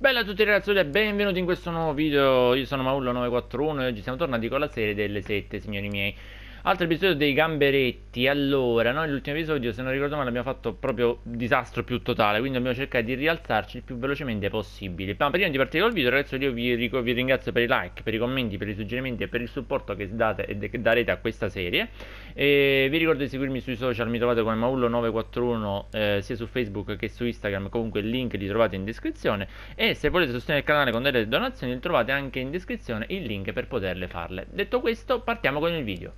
Bella a tutti ragazzi e benvenuti in questo nuovo video, io sono Maullo941 e oggi siamo tornati con la serie delle 7 signori miei Altro episodio dei gamberetti. Allora, noi l'ultimo episodio, se non ricordo male, abbiamo fatto proprio disastro più totale. Quindi dobbiamo cercare di rialzarci il più velocemente possibile. Ma prima di partire col video, ragazzi, io vi, vi ringrazio per i like, per i commenti, per i suggerimenti e per il supporto che date e che darete a questa serie. E vi ricordo di seguirmi sui social, mi trovate come Maullo941 eh, sia su Facebook che su Instagram. Comunque il link li trovate in descrizione. E se volete sostenere il canale con delle donazioni, trovate anche in descrizione il link per poterle farle. Detto questo, partiamo con il video.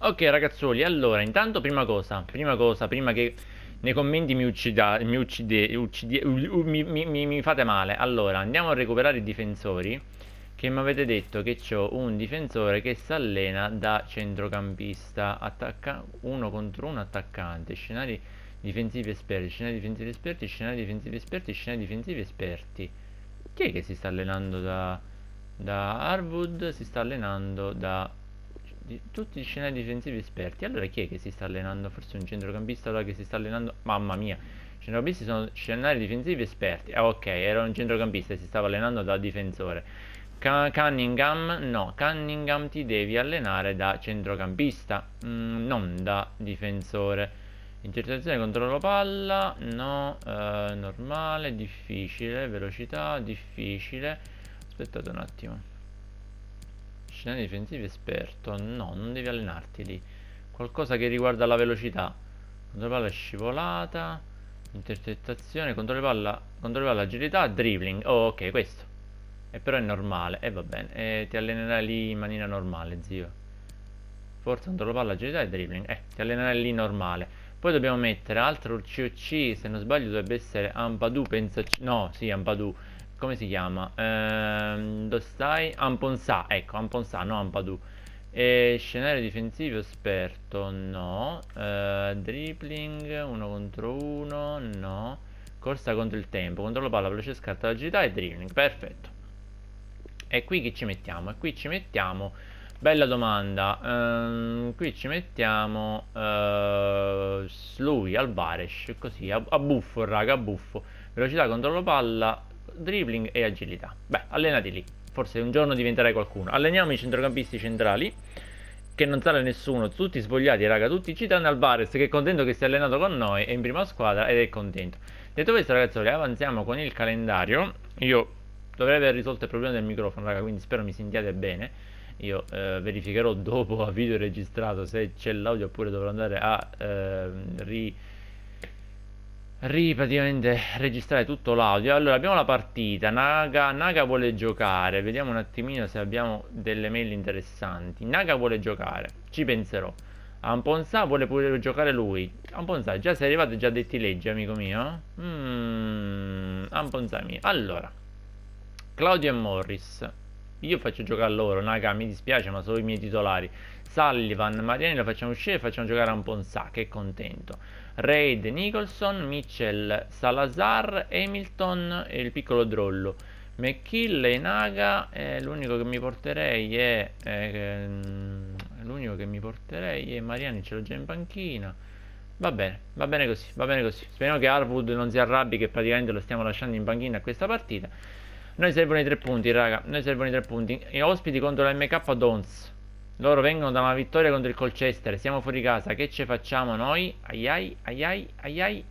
Ok ragazzuoli, allora intanto prima cosa, prima cosa, prima che nei commenti mi uccida, mi, uccide, uccide, uh, mi, mi, mi fate male. Allora, andiamo a recuperare i difensori che mi avete detto che ho un difensore che si allena da centrocampista, attacca uno contro uno attaccante, scenari difensivi esperti, scenari difensivi esperti, scenari difensivi esperti, scenari difensivi esperti. Chi è che si sta allenando da, da Harwood? Si sta allenando da di, tutti i scenari difensivi esperti. Allora chi è che si sta allenando? Forse un centrocampista allora che si sta allenando. Mamma mia! Centrocampisti sono scenari difensivi esperti. Ah ok, era un centrocampista e si stava allenando da difensore. Cunningham no, Cunningham ti devi allenare da centrocampista, mm, non da difensore. Intercettazione, controllo palla, no, eh, normale, difficile, velocità, difficile. Aspettate un attimo. Scenario difensivo esperto, no, non devi allenarti lì. Qualcosa che riguarda la velocità. Controllo palla scivolata, intercettazione, controllo palla, controllo palla agilità, dribbling. Oh, ok, questo. E però è normale, e eh, va bene, eh, ti allenerai lì in maniera normale, zio. Forza, controllo palla, agilità e dribbling. Eh, ti allenerai lì normale poi dobbiamo mettere altro COC se non sbaglio dovrebbe essere Ampadu pensaci no sì, Ampadu come si chiama ehm, dove stai Amponsa ecco Amponsa no Ampadu e scenario difensivo esperto no eh, dribbling uno contro uno no corsa contro il tempo controllo palla veloce scarta agilità e dribbling perfetto e qui che ci mettiamo e qui ci mettiamo Bella domanda. Um, qui ci mettiamo uh, lui al Baresh, così, a, a, buffo, raga, a buffo. Velocità, controllo palla, dribbling e agilità. Beh, allenati lì. Forse un giorno diventerai qualcuno. Alleniamo i centrocampisti centrali, che non sale nessuno, tutti svogliati, raga, tutti ci danno al che è contento che sia allenato con noi, è in prima squadra ed è contento. Detto questo, ragazzuoli, avanziamo con il calendario. Io dovrei aver risolto il problema del microfono, raga, quindi spero mi sentiate bene io eh, verificherò dopo a video registrato se c'è l'audio oppure dovrò andare a eh, ri, ri praticamente registrare tutto l'audio allora abbiamo la partita Naga, Naga vuole giocare vediamo un attimino se abbiamo delle mail interessanti Naga vuole giocare ci penserò Amponsa vuole pure giocare lui Amponsa già sei arrivato e già detti legge amico mio mm, Amponsa mio allora Claudio e Morris io faccio giocare a loro, Naga mi dispiace ma sono i miei titolari. Sullivan, Mariani lo facciamo uscire e facciamo giocare a un Ponsà, che contento. Raid, Nicholson, Mitchell, Salazar, Hamilton e il piccolo Drollo. McKill e Naga, eh, l'unico che mi porterei è... Eh, ehm, l'unico che mi porterei è Mariani, ce l'ho già in panchina. Va bene, va bene così, va bene così. Speriamo che Harwood non si arrabbi che praticamente lo stiamo lasciando in panchina a questa partita. Noi servono i tre punti, raga. Noi servono i tre punti. E ospiti contro la MK Dons. Loro vengono da una vittoria contro il Colchester. Siamo fuori casa. Che ce facciamo noi? Ai ai ai ai ai.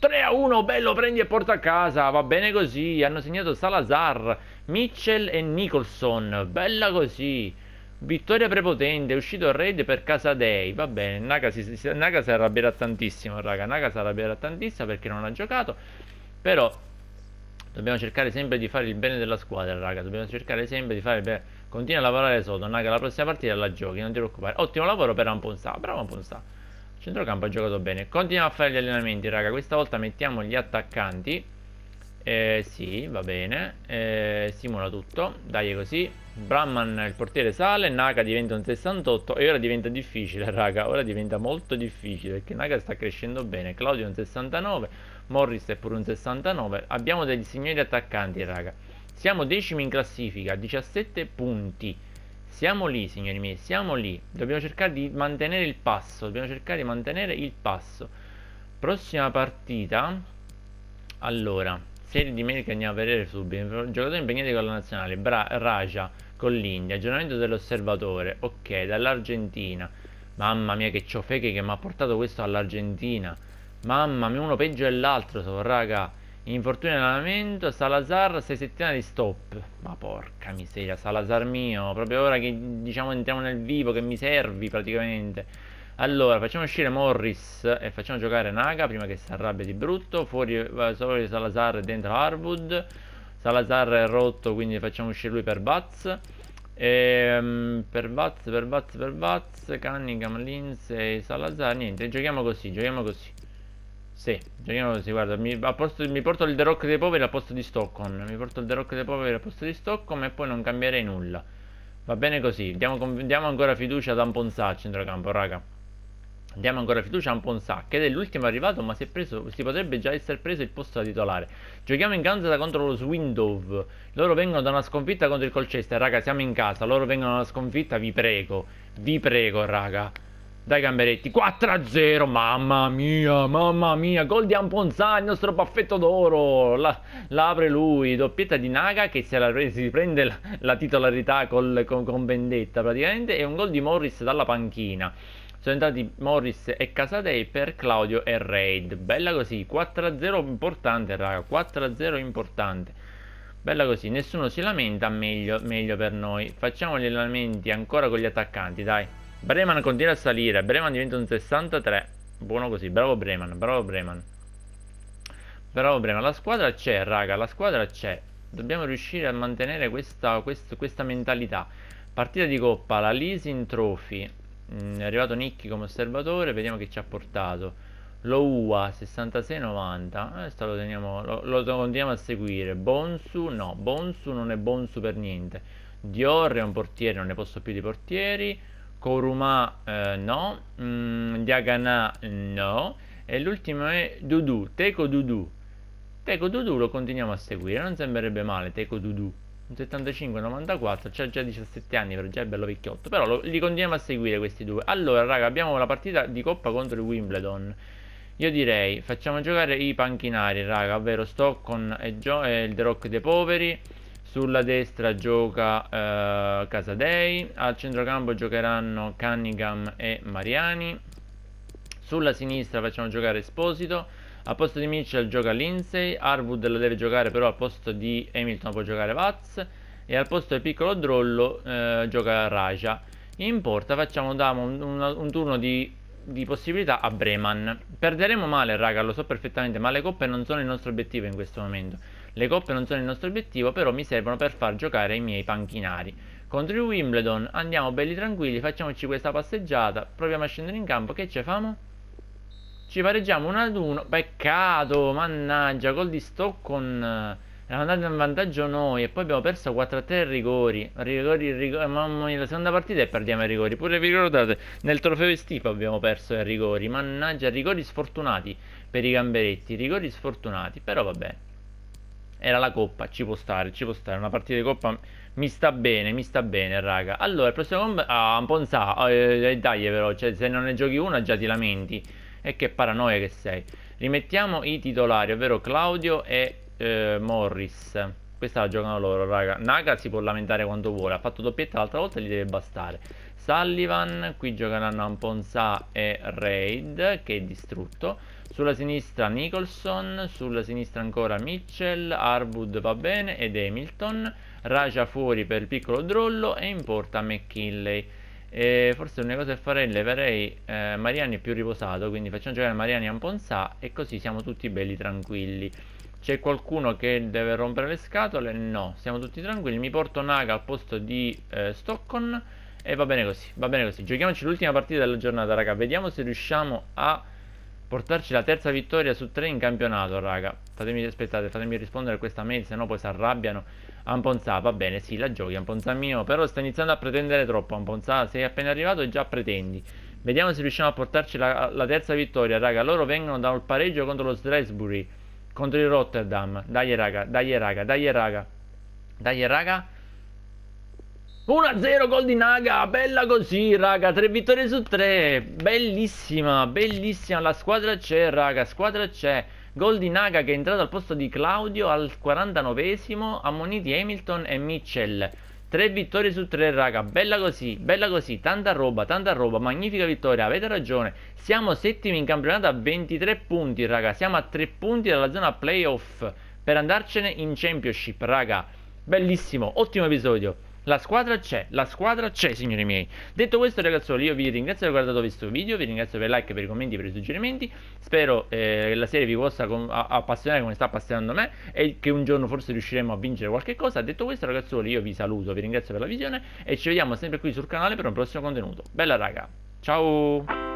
3 a 1, bello, prendi e porta a casa. Va bene così. Hanno segnato Salazar, Mitchell e Nicholson. Bella così. Vittoria prepotente, è uscito raid per casa Dei. Va bene, Naga si, Naga si arrabbierà tantissimo, raga. Naga si arrabbierà tantissimo perché non ha giocato. Però Dobbiamo cercare sempre di fare il bene della squadra, raga. Dobbiamo cercare sempre di fare il bene. Continua a lavorare sotto, raga. La prossima partita la giochi, non ti preoccupare. Ottimo lavoro per Amponsa. Bravo Amponsa. Centrocampo ha giocato bene. Continua a fare gli allenamenti, raga. Questa volta mettiamo gli attaccanti. Eh, sì, va bene. Eh, simula tutto. Dai, così. Brahman, il portiere sale. Naga diventa un 68. E ora diventa difficile, raga. Ora diventa molto difficile. Perché Naga sta crescendo bene. Claudio un 69. Morris è pure un 69. Abbiamo degli signori attaccanti, raga. Siamo decimi in classifica, 17 punti. Siamo lì, signori miei, siamo lì. Dobbiamo cercare di mantenere il passo, dobbiamo cercare di mantenere il passo. Prossima partita. Allora, serie di meriti che andiamo a vedere subito. Giocatore impegnato con la nazionale, Bra Raja con l'India, aggiornamento dell'osservatore. Ok, dall'Argentina. Mamma mia che ciofeche che mi ha portato questo all'Argentina. Mamma mia, uno peggio dell'altro, so, raga. Infortunio in allenamento, Salazar, 6 settimane di stop. Ma porca miseria, Salazar mio, proprio ora che diciamo entriamo nel vivo, che mi servi praticamente. Allora, facciamo uscire Morris e facciamo giocare Naga prima che si arrabbia di brutto. Fuori, eh, fuori Salazar e dentro Harwood. Salazar è rotto, quindi facciamo uscire lui per Bats. Ehm, per Bats, per Bats, per Bats, Cunningham, e Salazar, niente, giochiamo così, giochiamo così. Sì, giochiamo così, guarda, mi, posto, mi, porto il The Rock dei poveri al posto di Stockholm, mi porto il The Rock dei poveri al posto di Stockholm e poi non cambierei nulla. Va bene così, diamo, diamo ancora fiducia ad Amponsa a centrocampo, raga. Diamo ancora fiducia a Amponsa, che è l'ultimo arrivato ma si, preso, si, potrebbe già essere preso il posto da titolare. Giochiamo in Kansas contro lo Swindow loro vengono da una sconfitta contro il Colchester, raga, siamo in casa, loro vengono da una sconfitta, vi prego, vi prego, raga dai gamberetti 4-0 mamma mia mamma mia gol di Amponzà il nostro baffetto d'oro la, la, apre lui doppietta di Naga che si, la, si prende la, la titolarità col, con, con, vendetta praticamente e un gol di Morris dalla panchina sono entrati Morris e Casadei per Claudio e Raid bella così 4-0 importante raga 4-0 importante Bella così, nessuno si lamenta, meglio, meglio per noi. Facciamo gli allenamenti ancora con gli attaccanti, dai. Breman continua a salire. Breman diventa un 63. Buono così. Bravo Breman. Bravo Breman. Bravo Breman. La squadra c'è, raga. La squadra c'è. Dobbiamo riuscire a mantenere questa, questa, questa mentalità. Partita di coppa. La Leasing Trophy. Mm, è arrivato Nicky come osservatore. Vediamo che ci ha portato. Lo UA 66-90. Eh, lo, lo, lo continuiamo a seguire. Bonsu. No, Bonsu non è Bonsu per niente. Dior è un portiere. Non ne posso più di portieri. Koruma eh, no, mm, Diagana no e l'ultimo è Dudu, Teco Dudu. Teco Dudu lo continuiamo a seguire, non sembrerebbe male Teco Dudu. Un 75-94, c'ha già 17 anni, però già è bello vecchiotto. Però lo, li continuiamo a seguire questi due. Allora, raga, abbiamo la partita di coppa contro il Wimbledon. Io direi, facciamo giocare i panchinari, raga, ovvero Stockton e, Gio e il The Rock dei poveri. Sulla destra gioca eh, Casadei, al centrocampo giocheranno Cunningham e Mariani. Sulla sinistra facciamo giocare Esposito, al posto di Mitchell gioca Lindsay, Harwood la deve giocare però al posto di Hamilton può giocare Vaz e al posto del piccolo Drollo eh, gioca Raja. In porta facciamo un, un, un turno di, di, possibilità a Breman. Perderemo male raga, lo so perfettamente, ma le coppe non sono il nostro obiettivo in questo momento. Le coppe non sono il nostro obiettivo, però mi servono per far giocare i miei panchinari. Contro il Wimbledon andiamo belli tranquilli, facciamoci questa passeggiata, proviamo a scendere in campo, che ci famo? Ci pareggiamo 1 ad 1, peccato, mannaggia, gol di Stockton... Eravamo eh, andati in vantaggio noi e poi abbiamo perso 4 a 3 rigori. Rigori, rigori. Eh, mamma mia, la seconda partita e perdiamo i rigori. Pure vi ricordate, nel trofeo estivo abbiamo perso i rigori. Mannaggia, rigori sfortunati per i gamberetti. Rigori sfortunati, però va bene era la coppa, ci può stare, ci può stare, una partita di coppa mi sta bene, mi sta bene, raga. Allora, il prossimo combo... Ah, un ponza, oh, eh, eh dai però, cioè, se non ne giochi una già ti lamenti. E che paranoia che sei. Rimettiamo i titolari, ovvero Claudio e eh, Morris. Questa la giocano loro, raga. Naga si può lamentare quanto vuole, ha fatto doppietta l'altra volta, gli deve bastare. Sullivan, qui giocheranno Amponsa e Raid, che è distrutto. Sulla sinistra Nicholson, sulla sinistra ancora Mitchell, Harwood va bene ed Hamilton, Raja fuori per il piccolo drollo e in porta McKinley. E forse una cosa che farei leverei eh, Mariani più riposato, quindi facciamo giocare Mariani a un Ponzà e così siamo tutti belli tranquilli. C'è qualcuno che deve rompere le scatole? No, siamo tutti tranquilli. Mi porto Naga al posto di eh, Stockton e va bene così, va bene così. Giochiamoci l'ultima partita della giornata, raga. Vediamo se riusciamo a portarci la terza vittoria su tre in campionato, raga. Fatemi, aspettate, fatemi rispondere a questa mail, se no poi si arrabbiano. Amponzà, va bene, sì, la giochi, Amponzà mio, però sta iniziando a pretendere troppo, Amponzà, sei appena arrivato e già pretendi. Vediamo se riusciamo a portarci la, la terza vittoria, raga. Loro vengono dal pareggio contro lo Salisbury, contro il Rotterdam. Dai, raga, dai, raga, dai, raga. Dai, raga. 1-0 gol di Naga, bella così raga, 3 vittorie su 3, bellissima, bellissima, la squadra c'è raga, squadra c'è, gol di Naga che è entrato al posto di Claudio al 49esimo, ammoniti Hamilton e Mitchell, 3 vittorie su 3 raga, bella così, bella così, tanta roba, tanta roba, magnifica vittoria, avete ragione, siamo settimi in campionato a 23 punti raga, siamo a 3 punti dalla zona playoff per andarcene in championship raga, bellissimo, ottimo episodio. La squadra c'è, la squadra c'è, signori miei. Detto questo, ragazzuoli, io vi ringrazio per aver guardato questo video, vi ringrazio per il like, per i commenti, per i suggerimenti. Spero eh, che la serie vi possa appassionare come sta appassionando me e che un giorno forse riusciremo a vincere qualche cosa. Detto questo, ragazzuoli, io vi saluto, vi ringrazio per la visione e ci vediamo sempre qui sul canale per un prossimo contenuto. Bella raga, ciao!